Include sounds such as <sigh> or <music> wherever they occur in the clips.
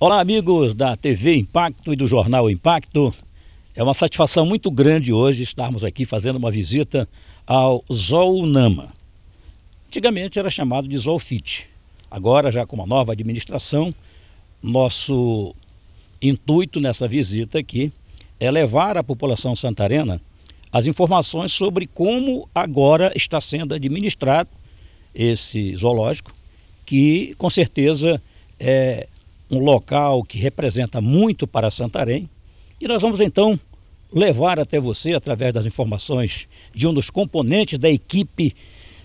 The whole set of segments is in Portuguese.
Olá, amigos da TV Impacto e do Jornal Impacto. É uma satisfação muito grande hoje estarmos aqui fazendo uma visita ao Zoonama. Antigamente era chamado de Zoofit. Agora, já com uma nova administração, nosso intuito nessa visita aqui é levar à população santarena as informações sobre como agora está sendo administrado esse zoológico, que com certeza é um local que representa muito para Santarém. E nós vamos então levar até você, através das informações de um dos componentes da equipe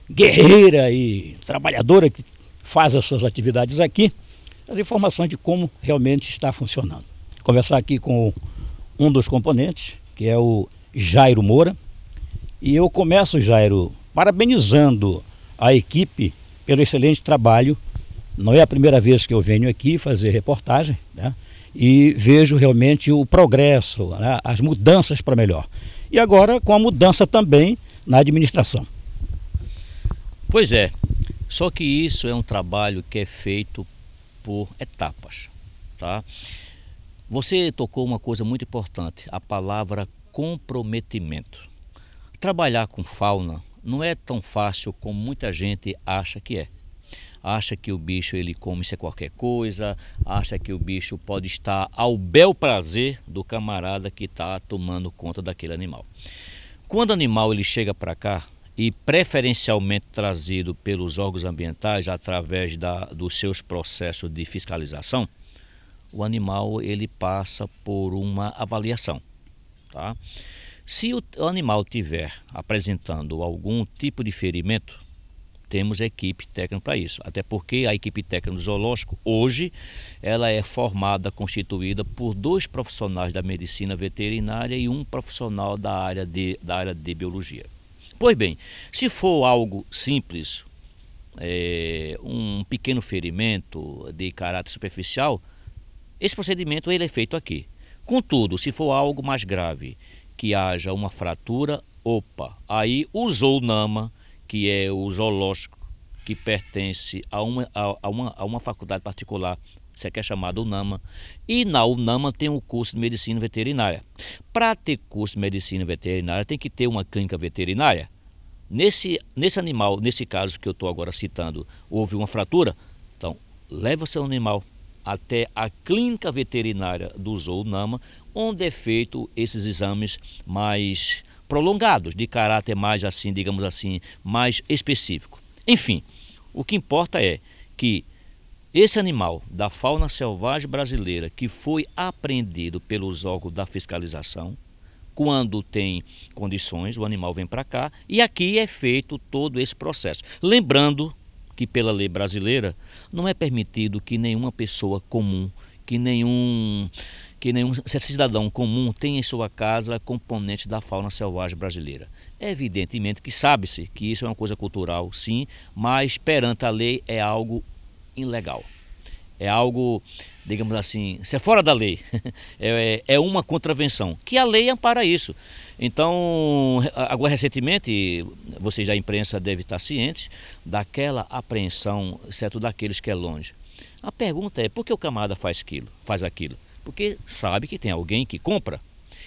guerreira e trabalhadora que faz as suas atividades aqui, as informações de como realmente está funcionando. Conversar aqui com um dos componentes, que é o Jairo Moura. E eu começo, Jairo, parabenizando a equipe pelo excelente trabalho não é a primeira vez que eu venho aqui fazer reportagem, né? E vejo realmente o progresso, né? as mudanças para melhor. E agora com a mudança também na administração. Pois é, só que isso é um trabalho que é feito por etapas, tá? Você tocou uma coisa muito importante, a palavra comprometimento. Trabalhar com fauna não é tão fácil como muita gente acha que é acha que o bicho ele come-se é qualquer coisa, acha que o bicho pode estar ao bel prazer do camarada que está tomando conta daquele animal. Quando o animal ele chega para cá e preferencialmente trazido pelos órgãos ambientais através da, dos seus processos de fiscalização, o animal ele passa por uma avaliação, tá? Se o animal tiver apresentando algum tipo de ferimento, temos equipe técnica para isso. Até porque a equipe técnica do zoológico, hoje, ela é formada, constituída por dois profissionais da medicina veterinária e um profissional da área de, da área de biologia. Pois bem, se for algo simples, é, um pequeno ferimento de caráter superficial, esse procedimento ele é feito aqui. Contudo, se for algo mais grave, que haja uma fratura, opa, aí usou o NAMA, que é o zoológico, que pertence a uma, a, a uma, a uma faculdade particular, se aqui é, é chamado UNAMA, e na UNAMA tem um curso de medicina veterinária. Para ter curso de medicina veterinária, tem que ter uma clínica veterinária. Nesse, nesse animal, nesse caso que eu estou agora citando, houve uma fratura, então leva seu animal até a clínica veterinária do Nama onde é feito esses exames mais prolongados, de caráter mais assim, digamos assim, mais específico. Enfim, o que importa é que esse animal da fauna selvagem brasileira que foi apreendido pelos órgãos da fiscalização, quando tem condições, o animal vem para cá e aqui é feito todo esse processo. Lembrando que pela lei brasileira não é permitido que nenhuma pessoa comum que nenhum que nenhum cidadão comum tem em sua casa componente da fauna selvagem brasileira. Evidentemente que sabe-se que isso é uma coisa cultural, sim, mas perante a lei é algo ilegal. É algo, digamos assim, isso é fora da lei. <laughs> É, é, é uma contravenção, que a lei ampara isso. Então, agora recentemente, vocês da imprensa devem estar cientes daquela apreensão, exceto daqueles que é longe a pergunta é por que o camarada faz aquilo? Faz aquilo? Porque sabe que tem alguém que compra.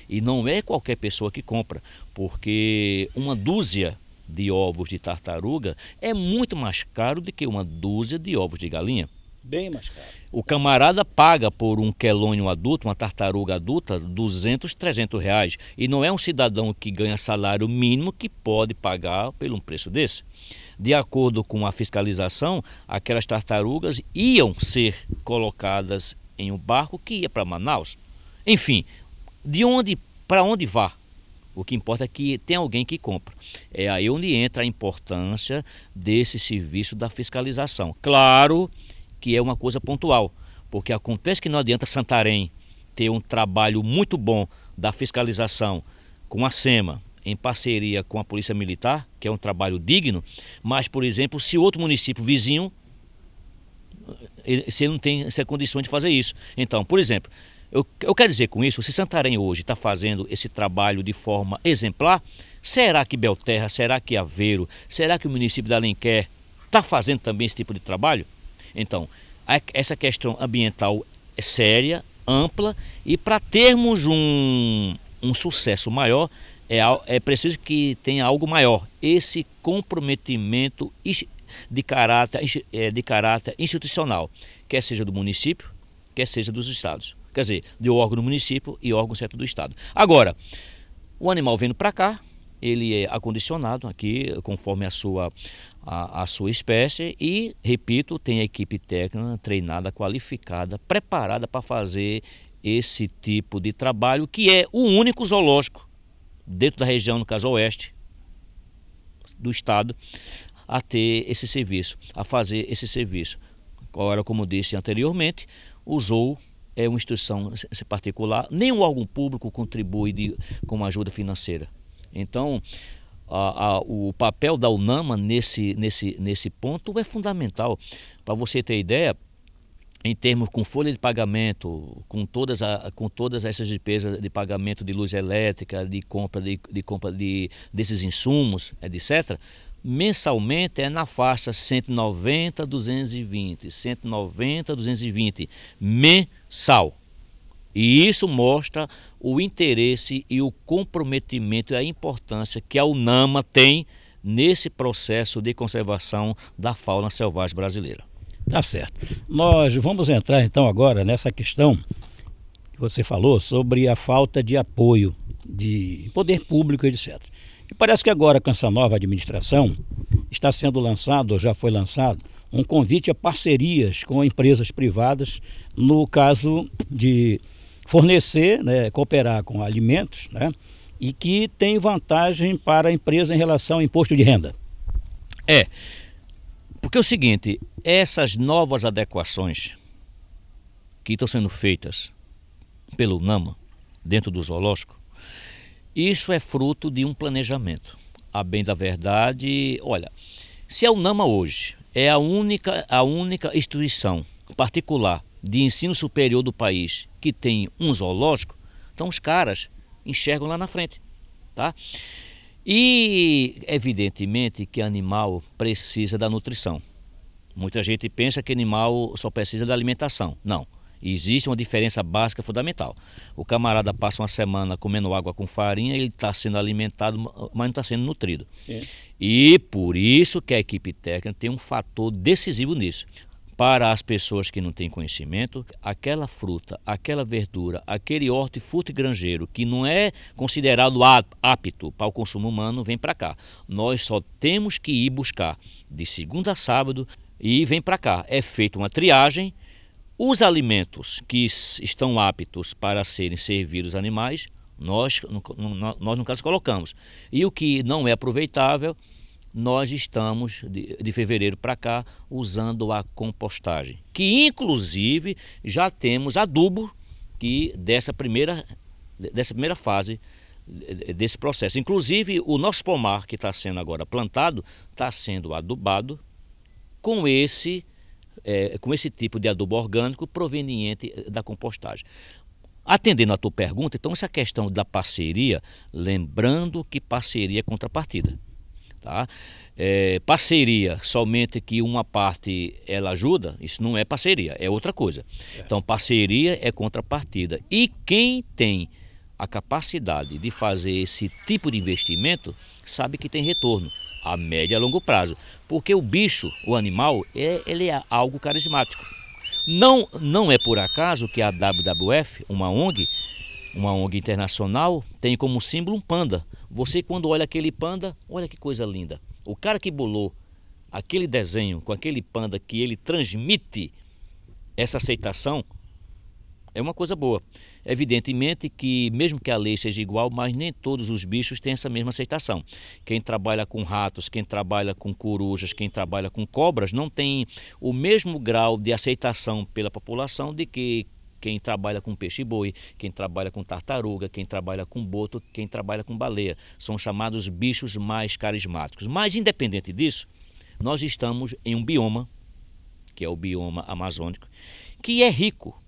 E não é qualquer pessoa que compra, porque uma dúzia de ovos de tartaruga é muito mais caro do que uma dúzia de ovos de galinha. Bem mais caro. O camarada paga por um quelônio adulto, uma tartaruga adulta, 200, 300 reais. E não é um cidadão que ganha salário mínimo que pode pagar pelo um preço desse. De acordo com a fiscalização, aquelas tartarugas iam ser colocadas em um barco que ia para Manaus. Enfim, de onde para onde vá, o que importa é que tem alguém que compra. É aí onde entra a importância desse serviço da fiscalização. Claro que é uma coisa pontual, porque acontece que não adianta Santarém ter um trabalho muito bom da fiscalização com a SEMA, em parceria com a Polícia Militar, que é um trabalho digno, mas, por exemplo, se outro município vizinho, se eh, ele não tem essa condição de fazer isso. Então, por exemplo, eu, eu quero dizer com isso, se Santarém hoje está fazendo esse trabalho de forma exemplar, será que Belterra, será que Aveiro, será que o município da Alenquer está fazendo também esse tipo de trabalho? Então, a, essa questão ambiental é séria, ampla, e para termos um, um sucesso maior, é, é preciso que tenha algo maior. Esse comprometimento de caráter, é, de caráter institucional, quer seja do município, quer seja dos estados. Quer dizer, de órgão do município e órgão certo do estado. Agora, o animal vindo para cá, ele é acondicionado aqui conforme a sua, a, a, sua espécie e, repito, tem a equipe técnica treinada, qualificada, preparada para fazer esse tipo de trabalho, que é o único zoológico dentro da região, no caso oeste do estado, a ter esse serviço, a fazer esse serviço. Agora, como disse anteriormente, o zoo é uma instituição particular, nenhum órgão público contribui de, com ajuda financeira. Então, a, a, o papel da UNAMA nesse, nesse, nesse ponto é fundamental. Para você ter ideia, em termos com folha de pagamento, com todas, a, com todas essas despesas de pagamento de luz elétrica, de compra, de, de compra de, desses insumos, etc., mensalmente é na faixa 190, 220, 190, 220 mensal. E isso mostra o interesse e o comprometimento e a importância que a UNAMA tem nesse processo de conservação da fauna selvagem brasileira. Tá certo. Nós vamos entrar então agora nessa questão que você falou sobre a falta de apoio de poder público, etc. E parece que agora com essa nova administração está sendo lançado, ou já foi lançado, um convite a parcerias com empresas privadas, no caso de fornecer, né, cooperar com alimentos, né, e que tem vantagem para a empresa em relação ao imposto de renda. É, porque é o seguinte, essas novas adequações que estão sendo feitas pelo NAMA, dentro do zoológico, isso é fruto de um planejamento. A bem da verdade, olha, se a é UNAMA hoje é a única, a única instituição particular de ensino superior do país que tem um zoológico, então os caras enxergam lá na frente, tá? E evidentemente que animal precisa da nutrição. Muita gente pensa que animal só precisa da alimentação. Não. Existe uma diferença básica fundamental. O camarada passa uma semana comendo água com farinha, ele está sendo alimentado, mas não está sendo nutrido. Sim. E por isso que a equipe técnica tem um fator decisivo nisso para as pessoas que não têm conhecimento, aquela fruta, aquela verdura, aquele hortifruti granjeiro que não é considerado apto para o consumo humano, vem para cá. Nós só temos que ir buscar de segunda a sábado e vem para cá. É feita uma triagem. Os alimentos que estão aptos para serem servidos aos animais, nós, nós no caso colocamos. E o que não é aproveitável, nós estamos, de, de fevereiro para cá, usando a compostagem, que inclusive já temos adubo que dessa primeira, dessa primeira fase desse processo. Inclusive, o nosso pomar que está sendo agora plantado está sendo adubado com esse, é, com esse tipo de adubo orgânico proveniente da compostagem. Atendendo à tua pergunta, então, essa questão da parceria, lembrando que parceria é contrapartida. Tá? É, parceria, somente que uma parte ela ajuda, isso não é parceria, é outra coisa. É. Então, parceria é contrapartida. E quem tem a capacidade de fazer esse tipo de investimento sabe que tem retorno a médio e a longo prazo. Porque o bicho, o animal, é, ele é algo carismático. Não, não é por acaso que a WWF, uma ONG, uma ONG internacional, tem como símbolo um panda. Você, quando olha aquele panda, olha que coisa linda. O cara que bolou aquele desenho com aquele panda que ele transmite essa aceitação é uma coisa boa. Evidentemente que, mesmo que a lei seja igual, mas nem todos os bichos têm essa mesma aceitação. Quem trabalha com ratos, quem trabalha com corujas, quem trabalha com cobras, não tem o mesmo grau de aceitação pela população de que quem trabalha com peixe-boi, quem trabalha com tartaruga, quem trabalha com boto, quem trabalha com baleia. São chamados bichos mais carismáticos. Mas, independente disso, nós estamos em um bioma, que é o bioma amazônico, que é rico,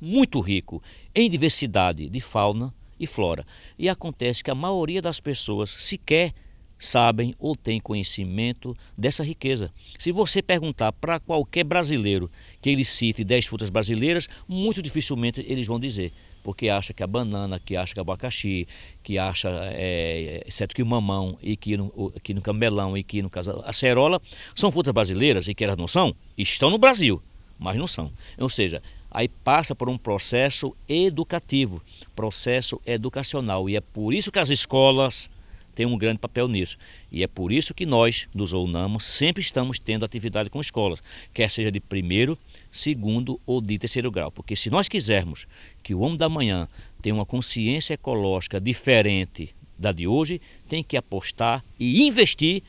muito rico, em diversidade de fauna e flora. E acontece que a maioria das pessoas sequer sabem ou têm conhecimento dessa riqueza. Se você perguntar para qualquer brasileiro que ele cite 10 frutas brasileiras, muito dificilmente eles vão dizer, porque acha que a banana, que acha que abacaxi, que acha, é, exceto é, que o mamão e que no, que no camelão e que no caso a cerola, são frutas brasileiras e que elas não são, estão no Brasil, mas não são. Ou seja, aí passa por um processo educativo, processo educacional e é por isso que as escolas tem um grande papel nisso. E é por isso que nós, nos unamos sempre estamos tendo atividade com escolas, quer seja de primeiro, segundo ou de terceiro grau. Porque se nós quisermos que o homem da manhã tenha uma consciência ecológica diferente da de hoje, tem que apostar e investir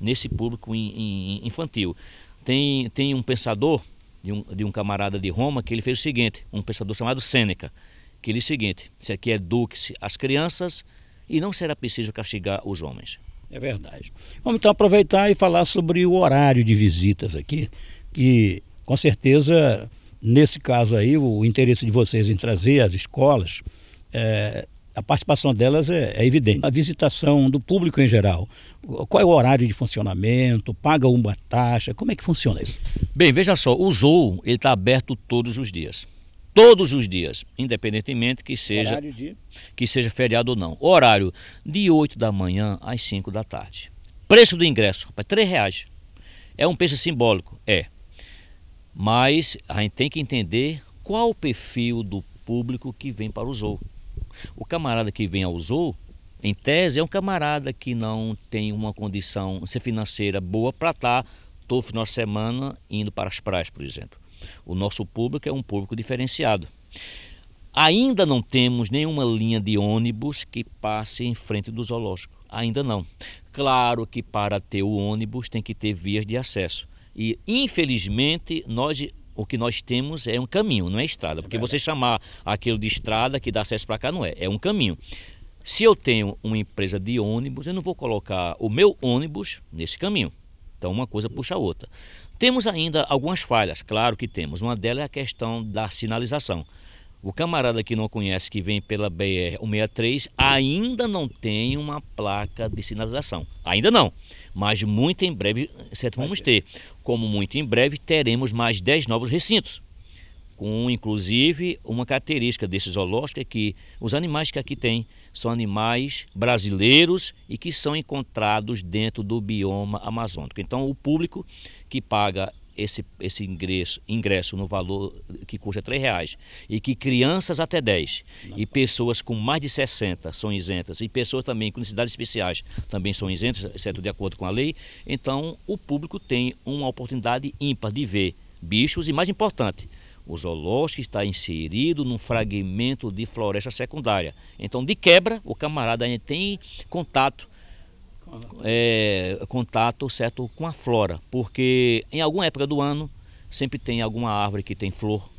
nesse público infantil. Tem, tem um pensador, de um, de um camarada de Roma, que ele fez o seguinte, um pensador chamado Sêneca, que ele disse o seguinte, se aqui é eduque-se as crianças e não será preciso castigar os homens. É verdade. Vamos então aproveitar e falar sobre o horário de visitas aqui, que com certeza, nesse caso aí, o interesse de vocês em trazer as escolas, é, a participação delas é, é, evidente. A visitação do público em geral, qual é o horário de funcionamento, paga uma taxa, como é que funciona isso? Bem, veja só, o Zoo está aberto todos os dias todos os dias, independentemente que seja, de... que seja feriado ou não. Horário de 8 da manhã às 5 da tarde. Preço do ingresso, rapaz, 3 reais. É um preço simbólico, é. Mas a gente tem que entender qual o perfil do público que vem para o zoo. O camarada que vem ao zoo, em tese, é um camarada que não tem uma condição financeira boa para estar tá todo final de semana indo para as praias, por exemplo. O nosso público é um público diferenciado. Ainda não temos nenhuma linha de ônibus que passe em frente do zoológico. Ainda não. Claro que para ter o ônibus tem que ter vias de acesso. E infelizmente nós o que nós temos é um caminho, não é estrada. Porque é você chamar aquilo de estrada que dá acesso para cá não é, é um caminho. Se eu tenho uma empresa de ônibus, eu não vou colocar o meu ônibus nesse caminho. Então, uma coisa puxa a outra. Temos ainda algumas falhas, claro que temos. Uma delas é a questão da sinalização. O camarada que não conhece, que vem pela BR-163, ainda não tem uma placa de sinalização. Ainda não, mas muito em breve, certo, vamos ter. Como muito em breve, teremos mais 10 novos recintos. Com, inclusive, uma característica desse zoológico é que os animais que aqui tem são animais brasileiros e que são encontrados dentro do bioma amazônico. Então, o público que paga esse, esse ingresso, ingresso no valor que custa R$ reais e que crianças até 10 e pessoas com mais de 60 são isentas e pessoas também com necessidades especiais também são isentas, exceto de acordo com a lei, então o público tem uma oportunidade ímpar de ver bichos e mais importante, o zoológico está inserido num fragmento de floresta secundária. Então, de quebra, o camarada ainda tem contato, é, contato certo com a flora, porque em alguma época do ano sempre tem alguma árvore que tem flor,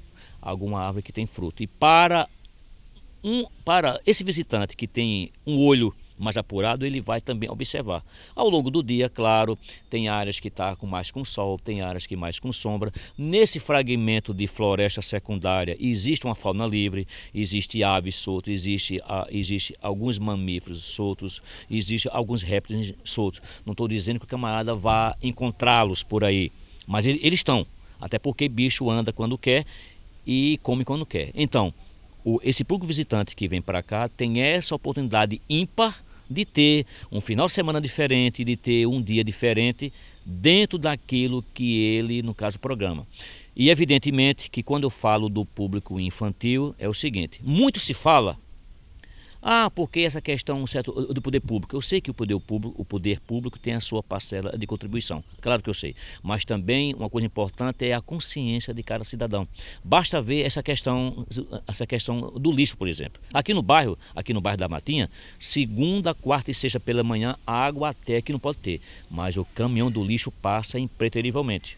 alguma árvore que tem fruto. E para um, para esse visitante que tem um olho mais apurado, ele vai também observar. Ao longo do dia, claro, tem áreas que está com mais com sol, tem áreas que mais com sombra. Nesse fragmento de floresta secundária existe uma fauna livre, existe aves soltas, existe, existe alguns mamíferos soltos, existe alguns répteis soltos. Não estou dizendo que o camarada vá encontrá-los por aí, mas eles estão. Até porque bicho anda quando quer e come quando quer. Então, o, esse público visitante que vem para cá tem essa oportunidade ímpar de ter um final de semana diferente, de ter um dia diferente dentro daquilo que ele, no caso, programa. E evidentemente que quando eu falo do público infantil é o seguinte: muito se fala ah, porque essa questão certo, do poder público? Eu sei que o poder público, o poder público tem a sua parcela de contribuição, claro que eu sei. Mas também uma coisa importante é a consciência de cada cidadão. Basta ver essa questão, essa questão do lixo, por exemplo. Aqui no bairro, aqui no bairro da Matinha, segunda, quarta e sexta pela manhã, água até que não pode ter. Mas o caminhão do lixo passa impreterivelmente.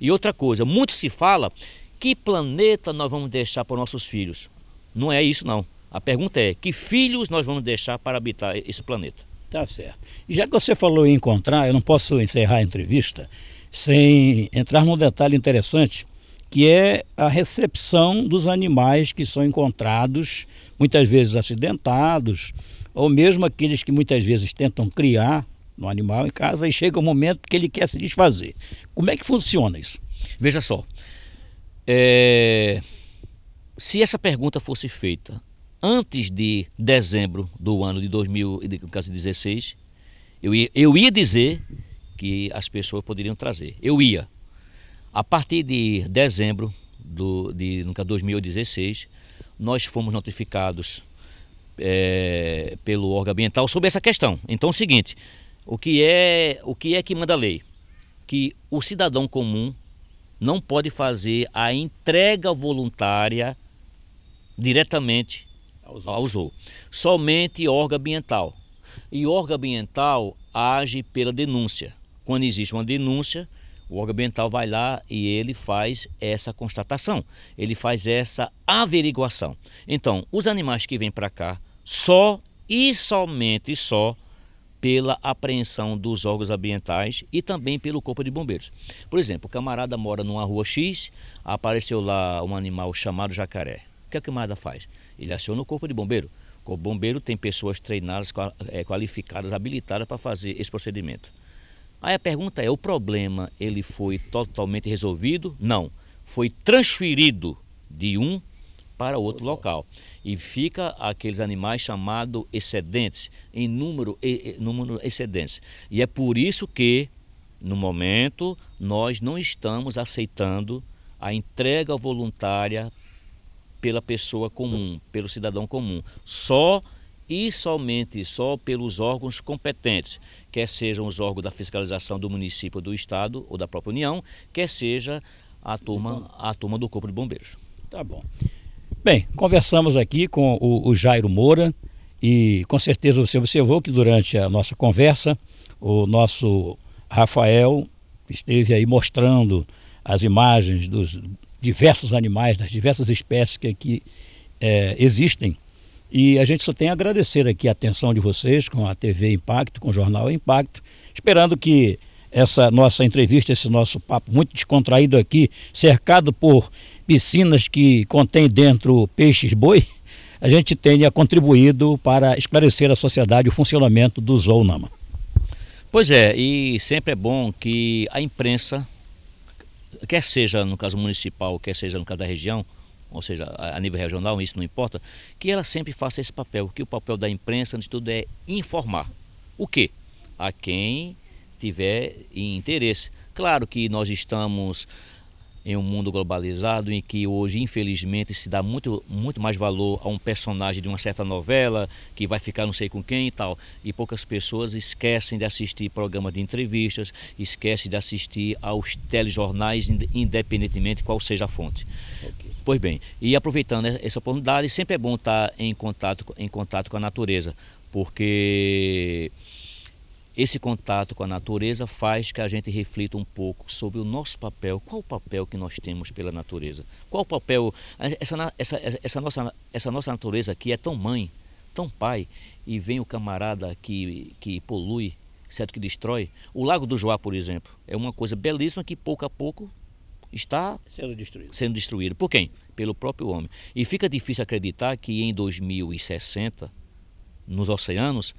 E outra coisa, muito se fala que planeta nós vamos deixar para nossos filhos. Não é isso não. A pergunta é: que filhos nós vamos deixar para habitar esse planeta? Tá certo. E já que você falou em encontrar, eu não posso encerrar a entrevista sem entrar num detalhe interessante, que é a recepção dos animais que são encontrados, muitas vezes acidentados, ou mesmo aqueles que muitas vezes tentam criar no animal em casa e chega o um momento que ele quer se desfazer. Como é que funciona isso? Veja só, é... se essa pergunta fosse feita antes de dezembro do ano de 2016, eu ia, eu ia dizer que as pessoas poderiam trazer. Eu ia. A partir de dezembro do, de nunca 2016, nós fomos notificados é, pelo órgão ambiental sobre essa questão. Então, é o seguinte: o que é o que é que manda a lei? Que o cidadão comum não pode fazer a entrega voluntária diretamente ao zoo. Somente órgão ambiental. E órgão ambiental age pela denúncia. Quando existe uma denúncia, o órgão ambiental vai lá e ele faz essa constatação, ele faz essa averiguação. Então, os animais que vêm para cá só e somente só pela apreensão dos órgãos ambientais e também pelo corpo de bombeiros. Por exemplo, o camarada mora numa rua X, apareceu lá um animal chamado jacaré. O que a é camarada faz? Ele aciona o corpo de bombeiro. O corpo de bombeiro tem pessoas treinadas, eh, qualificadas, habilitadas para fazer esse procedimento. Aí a pergunta é, o problema ele foi totalmente resolvido? Não. Foi transferido de um para outro local. E fica aqueles animais chamados excedentes, em número, em número excedentes. E é por isso que, no momento, nós não estamos aceitando a entrega voluntária pela pessoa comum, pelo cidadão comum, só e somente só pelos órgãos competentes, quer sejam os órgãos da fiscalização do município, do estado ou da própria União, quer seja a turma, a turma do Corpo de Bombeiros. Tá bom. Bem, conversamos aqui com o, o Jairo Moura e com certeza você observou que durante a nossa conversa o nosso Rafael esteve aí mostrando as imagens dos diversos animais, das diversas espécies que aqui é, existem. E a gente só tem a agradecer aqui a atenção de vocês com a TV Impacto, com o Jornal Impacto, esperando que essa nossa entrevista, esse nosso papo muito descontraído aqui, cercado por piscinas que contém dentro peixes boi, <laughs> a gente tenha contribuído para esclarecer a sociedade o funcionamento do Zoonama. Pois é, e sempre é bom que a imprensa quer seja no caso municipal, quer seja no caso da região, ou seja, a nível regional, isso não importa, que ela sempre faça esse papel, que o papel da imprensa, antes de tudo, é informar. O quê? A quem tiver interesse. Claro que nós estamos em um mundo globalizado em que hoje, infelizmente, se dá muito, muito mais valor a um personagem de uma certa novela que vai ficar não sei com quem e tal. E poucas pessoas esquecem de assistir programas de entrevistas, esquecem de assistir aos telejornais, independentemente qual seja a fonte. Okay. Pois bem, e aproveitando essa oportunidade, sempre é bom estar em contato, em contato com a natureza, porque esse contato com a natureza faz que a gente reflita um pouco sobre o nosso papel. Qual o papel que nós temos pela natureza? Qual o papel? Essa, essa, essa, nossa, essa nossa natureza aqui é tão mãe, tão pai, e vem o camarada que, que polui, certo? Que destrói. O Lago do Joá, por exemplo, é uma coisa belíssima que pouco a pouco está sendo destruído. sendo destruído. Por quem? Pelo próprio homem. E fica difícil acreditar que em 2060, nos oceanos,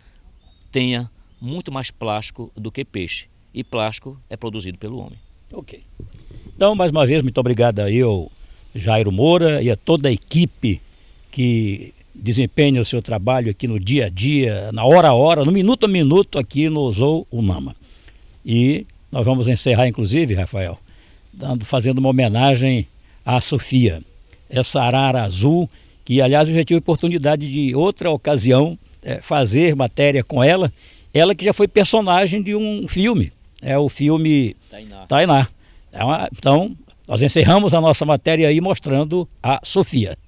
tenha muito mais plástico do que peixe. E plástico é produzido pelo homem. Ok. Então, mais uma vez, muito obrigado aí ao Jairo Moura e a toda a equipe que desempenha o seu trabalho aqui no dia a dia, na hora a hora, no minuto a minuto aqui no Zou Unama. E nós vamos encerrar, inclusive, Rafael, dando, fazendo uma homenagem à Sofia, essa arara azul, que aliás eu já tive oportunidade de outra ocasião é, fazer matéria com ela ela que já foi personagem de um filme, é o filme Tainá. Tainá. É uma, então, nós encerramos a nossa matéria aí mostrando a Sofia.